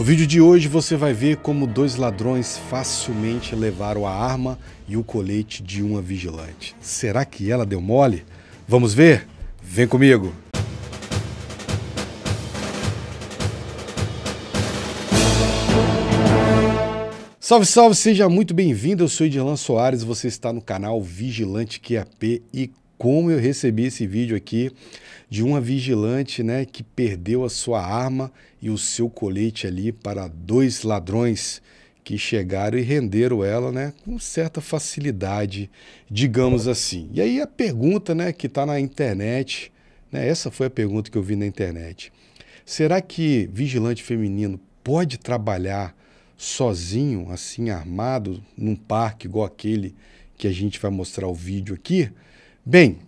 No vídeo de hoje você vai ver como dois ladrões facilmente levaram a arma e o colete de uma vigilante. Será que ela deu mole? Vamos ver? Vem comigo! Salve, salve, seja muito bem-vindo. Eu sou Edilan Soares, você está no canal Vigilante QAP e como eu recebi esse vídeo aqui de uma vigilante, né, que perdeu a sua arma e o seu colete ali para dois ladrões que chegaram e renderam ela, né, com certa facilidade, digamos assim. E aí a pergunta, né, que está na internet, né, essa foi a pergunta que eu vi na internet. Será que vigilante feminino pode trabalhar sozinho, assim armado, num parque igual aquele que a gente vai mostrar o vídeo aqui? Bem,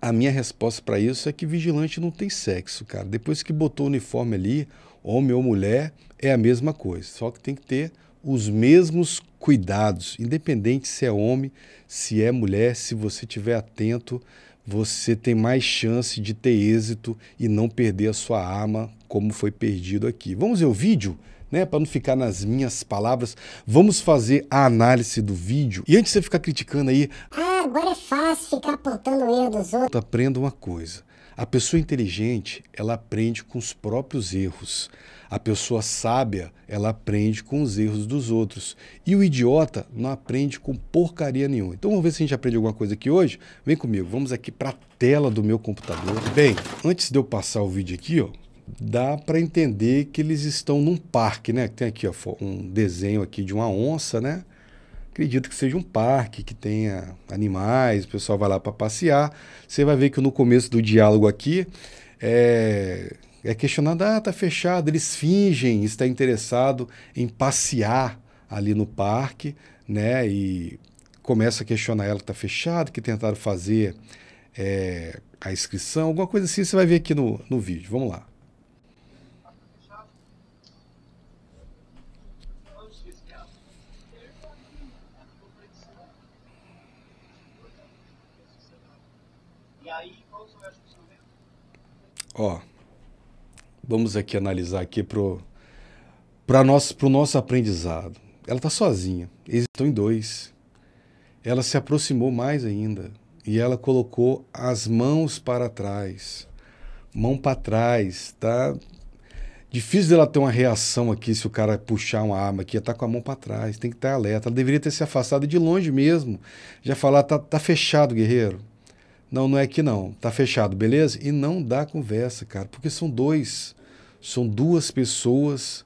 a minha resposta para isso é que vigilante não tem sexo, cara. Depois que botou o uniforme ali, homem ou mulher, é a mesma coisa. Só que tem que ter os mesmos cuidados, independente se é homem, se é mulher, se você estiver atento, você tem mais chance de ter êxito e não perder a sua arma como foi perdido aqui. Vamos ver o vídeo? né, para não ficar nas minhas palavras, vamos fazer a análise do vídeo. E antes de você ficar criticando aí, ah, agora é fácil ficar apontando o erro dos outros. Aprenda uma coisa. A pessoa inteligente, ela aprende com os próprios erros. A pessoa sábia, ela aprende com os erros dos outros. E o idiota não aprende com porcaria nenhuma. Então vamos ver se a gente aprende alguma coisa aqui hoje? Vem comigo, vamos aqui para a tela do meu computador. Bem, antes de eu passar o vídeo aqui, ó, dá para entender que eles estão num parque, né? Tem aqui ó, um desenho aqui de uma onça, né? Acredito que seja um parque que tenha animais, o pessoal vai lá para passear. Você vai ver que no começo do diálogo aqui é, é questionado, ah, tá fechado. Eles fingem estar interessado em passear ali no parque, né? E começa a questionar ela que tá fechado, que tentaram fazer é, a inscrição, alguma coisa assim. Você vai ver aqui no, no vídeo. Vamos lá. Ó, vamos aqui analisar aqui pro para nosso pro nosso aprendizado. Ela está sozinha, eles estão em dois. Ela se aproximou mais ainda e ela colocou as mãos para trás. Mão para trás, tá? Difícil dela ter uma reação aqui se o cara puxar uma arma aqui, ia estar tá com a mão para trás, tem que estar alerta. Ela deveria ter se afastado de longe mesmo. Já falar, tá, tá fechado, guerreiro. Não, não é que não. Tá fechado, beleza? E não dá conversa, cara, porque são dois. São duas pessoas,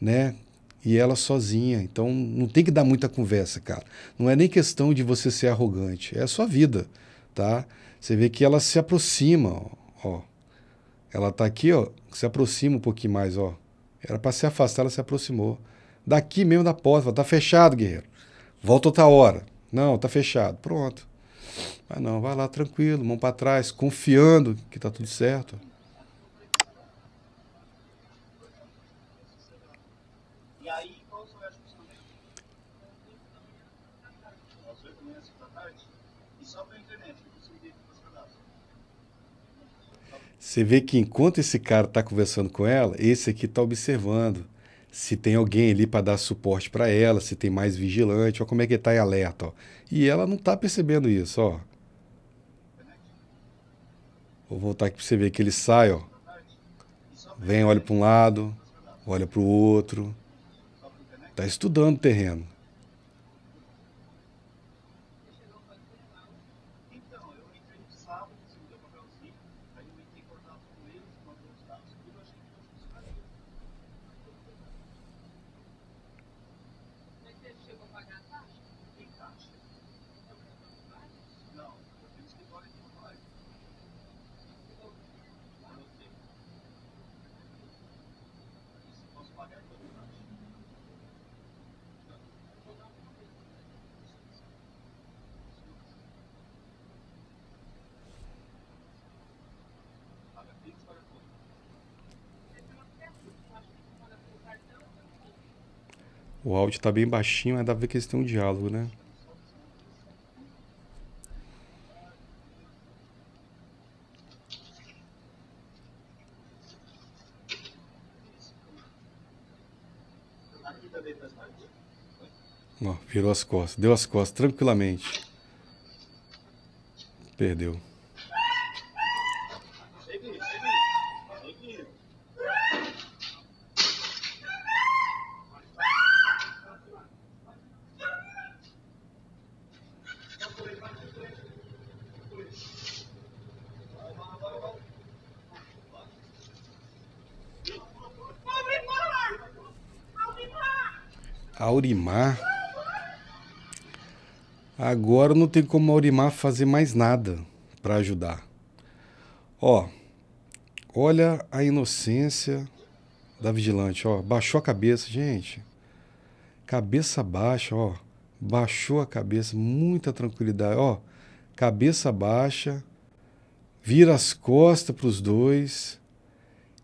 né? E ela sozinha. Então não tem que dar muita conversa, cara. Não é nem questão de você ser arrogante. É a sua vida, tá? Você vê que ela se aproxima, ó. ó ela está aqui, ó, se aproxima um pouquinho mais, ó. Era para se afastar, ela se aproximou. Daqui mesmo da porta, tá fechado, guerreiro. Volta outra hora. Não, tá fechado. Pronto. Mas não, vai lá tranquilo, mão para trás, confiando que tá tudo certo. Você vê que enquanto esse cara está conversando com ela, esse aqui está observando se tem alguém ali para dar suporte para ela, se tem mais vigilante, ó, como é que está em alerta. Ó. E ela não está percebendo isso. Ó. Vou voltar aqui para você ver que ele sai. Ó. Vem, olha para um lado, olha para o outro. Está estudando o terreno. Então, eu entrei no sábado O áudio está bem baixinho, mas dá pra ver que eles têm um diálogo, né? Ó, virou as costas. Deu as costas tranquilamente. Perdeu. Aurimar. Agora não tem como Aurimar fazer mais nada para ajudar. Ó, olha a inocência da vigilante, ó, baixou a cabeça, gente. Cabeça baixa, ó, baixou a cabeça, muita tranquilidade, ó, cabeça baixa, vira as costas para os dois,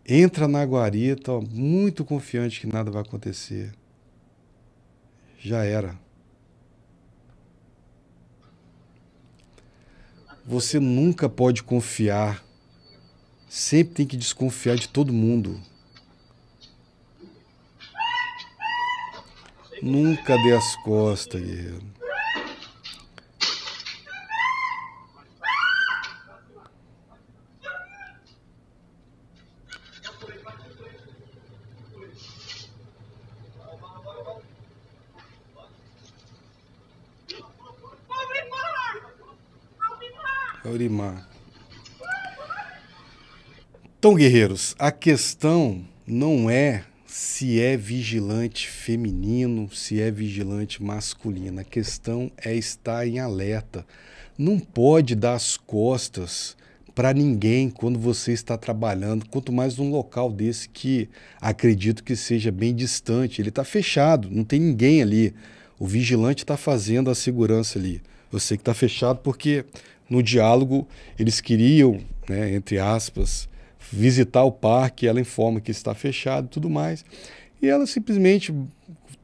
entra na guarita, ó, muito confiante que nada vai acontecer já era. Você nunca pode confiar. Sempre tem que desconfiar de todo mundo. Nunca dê as costas, guerreiro. Orimar. Então, guerreiros, a questão não é se é vigilante feminino, se é vigilante masculino. A questão é estar em alerta. Não pode dar as costas para ninguém quando você está trabalhando, quanto mais num local desse que acredito que seja bem distante. Ele está fechado, não tem ninguém ali. O vigilante está fazendo a segurança ali. Eu sei que está fechado porque no diálogo, eles queriam, né, entre aspas, visitar o parque, ela informa que está fechado e tudo mais. E ela simplesmente,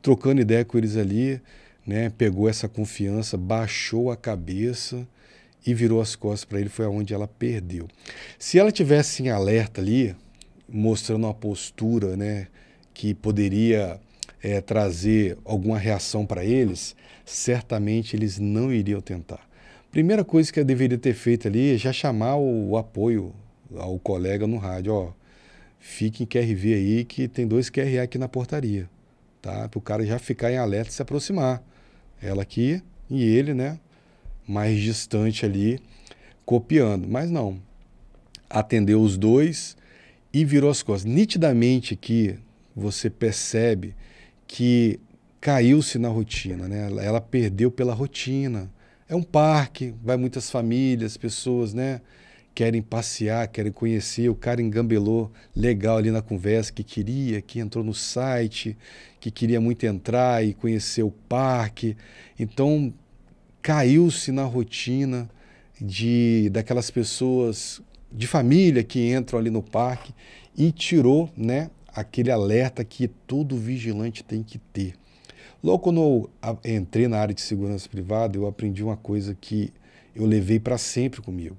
trocando ideia com eles ali, né, pegou essa confiança, baixou a cabeça e virou as costas para ele, foi aonde ela perdeu. Se ela tivesse em alerta ali, mostrando uma postura né, que poderia é, trazer alguma reação para eles, certamente eles não iriam tentar. Primeira coisa que eu deveria ter feito ali é já chamar o, o apoio ao colega no rádio, ó, fique em QRV aí que tem dois QRA aqui na portaria, tá? Para o cara já ficar em alerta e se aproximar. Ela aqui e ele, né? Mais distante ali, copiando. Mas não. Atendeu os dois e virou as costas. Nitidamente que você percebe que caiu-se na rotina, né? Ela perdeu pela rotina. É um parque, vai muitas famílias, pessoas, né? Querem passear, querem conhecer. O cara engambelou legal ali na conversa, que queria, que entrou no site, que queria muito entrar e conhecer o parque. Então, caiu-se na rotina de daquelas pessoas de família que entram ali no parque e tirou, né, aquele alerta que todo vigilante tem que ter. Logo quando eu entrei na área de segurança privada, eu aprendi uma coisa que eu levei para sempre comigo.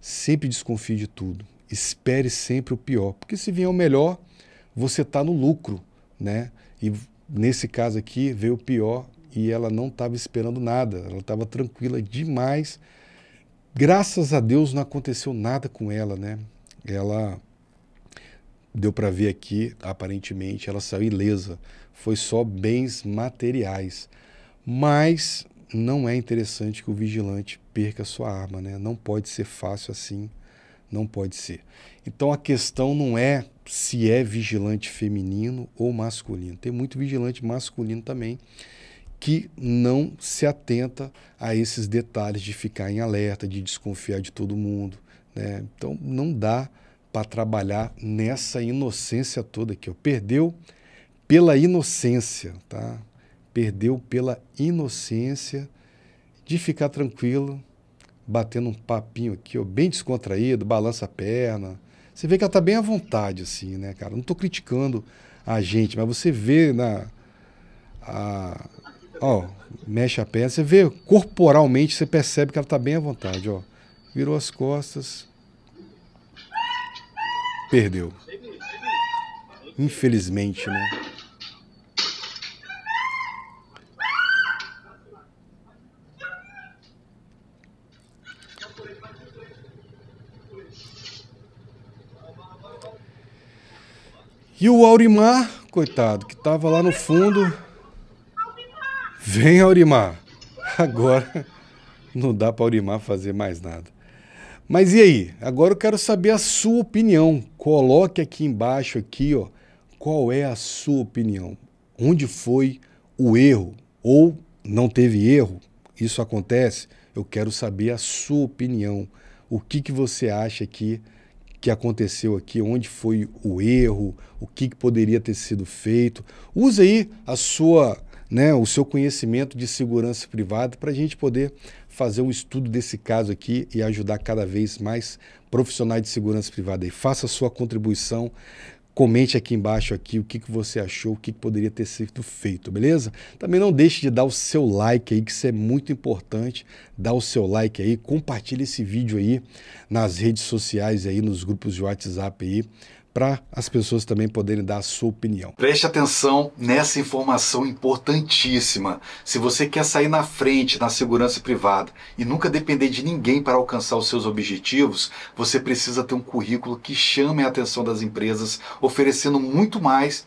Sempre desconfie de tudo. Espere sempre o pior, porque se vier o melhor, você está no lucro, né? E nesse caso aqui veio o pior e ela não estava esperando nada. Ela estava tranquila demais. Graças a Deus não aconteceu nada com ela, né? Ela deu para ver aqui, aparentemente, ela saiu ilesa foi só bens materiais. Mas não é interessante que o vigilante perca sua arma, né? Não pode ser fácil assim, não pode ser. Então a questão não é se é vigilante feminino ou masculino. Tem muito vigilante masculino também que não se atenta a esses detalhes de ficar em alerta, de desconfiar de todo mundo, né? Então não dá para trabalhar nessa inocência toda que eu perdeu pela inocência, tá? Perdeu pela inocência de ficar tranquilo, batendo um papinho aqui, ó, bem descontraído, balança a perna. Você vê que ela tá bem à vontade, assim, né, cara? Não estou criticando a gente, mas você vê na. A, ó, mexe a perna, você vê corporalmente, você percebe que ela tá bem à vontade, ó. Virou as costas. Perdeu. Infelizmente, né? E o Aurimar, coitado, que estava lá no fundo. Vem, Aurimar. Agora não dá para Aurimar fazer mais nada. Mas e aí? Agora eu quero saber a sua opinião. Coloque aqui embaixo aqui, ó, qual é a sua opinião? Onde foi o erro ou não teve erro? Isso acontece? Eu quero saber a sua opinião. O que que você acha que que aconteceu aqui, onde foi o erro, o que, que poderia ter sido feito. Use aí a sua, né, o seu conhecimento de segurança privada para a gente poder fazer um estudo desse caso aqui e ajudar cada vez mais profissionais de segurança privada. E faça a sua contribuição Comente aqui embaixo aqui o que, que você achou, o que, que poderia ter sido feito, beleza? Também não deixe de dar o seu like aí, que isso é muito importante. Dá o seu like aí, compartilha esse vídeo aí nas redes sociais aí, nos grupos de WhatsApp aí, para as pessoas também poderem dar a sua opinião. Preste atenção nessa informação importantíssima. Se você quer sair na frente na segurança privada e nunca depender de ninguém para alcançar os seus objetivos, você precisa ter um currículo que chame a atenção das empresas, oferecendo muito mais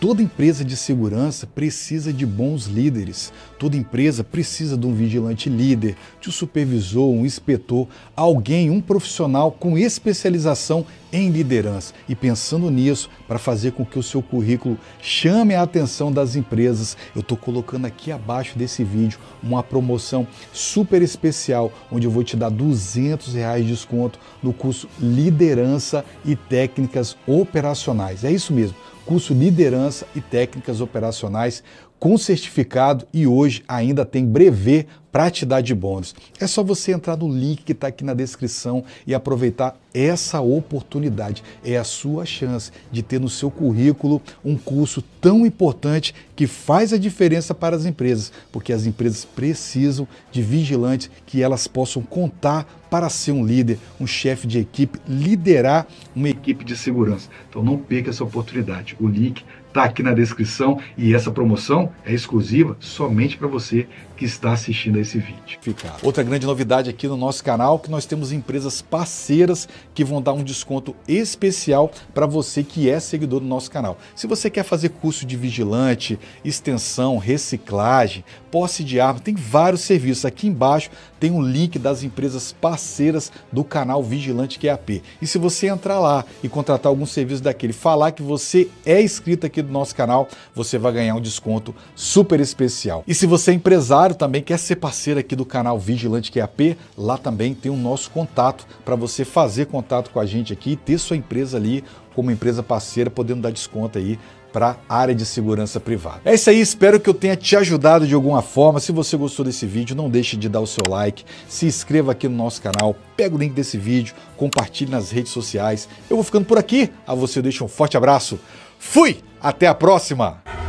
Toda empresa de segurança precisa de bons líderes. Toda empresa precisa de um vigilante líder, de um supervisor, um inspetor, alguém, um profissional com especialização em liderança e pensando nisso para fazer com que o seu currículo chame a atenção das empresas, eu estou colocando aqui abaixo desse vídeo uma promoção super especial onde eu vou te dar 200 reais de desconto no curso Liderança e Técnicas Operacionais. É isso mesmo, curso Liderança e Técnicas Operacionais com certificado e hoje ainda tem brevê para te dar de bônus. É só você entrar no link que está aqui na descrição e aproveitar essa oportunidade. É a sua chance de ter no seu currículo um curso tão importante que faz a diferença para as empresas, porque as empresas precisam de vigilantes que elas possam contar para ser um líder, um chefe de equipe, liderar uma equipe de segurança. Então não perca essa oportunidade. O link está aqui na descrição e essa promoção é exclusiva somente para você que está assistindo a esse vídeo. Fica. Outra grande novidade aqui no nosso canal que nós temos empresas parceiras que vão dar um desconto especial para você que é seguidor do nosso canal. Se você quer fazer curso curso de vigilante, extensão, reciclagem, posse de arma, tem vários serviços. Aqui embaixo tem um link das empresas parceiras do canal Vigilante QAP. E se você entrar lá e contratar algum serviço daquele, falar que você é inscrito aqui do nosso canal, você vai ganhar um desconto super especial. E se você é empresário também quer ser parceiro aqui do canal Vigilante QAP, lá também tem o nosso contato para você fazer contato com a gente aqui e ter sua empresa ali como empresa parceira, podendo dar desconto aí para a área de segurança privada. É isso aí, espero que eu tenha te ajudado de alguma forma. Se você gostou desse vídeo, não deixe de dar o seu like, se inscreva aqui no nosso canal, pega o link desse vídeo, compartilhe nas redes sociais. Eu vou ficando por aqui, a você deixo um forte abraço, fui, até a próxima!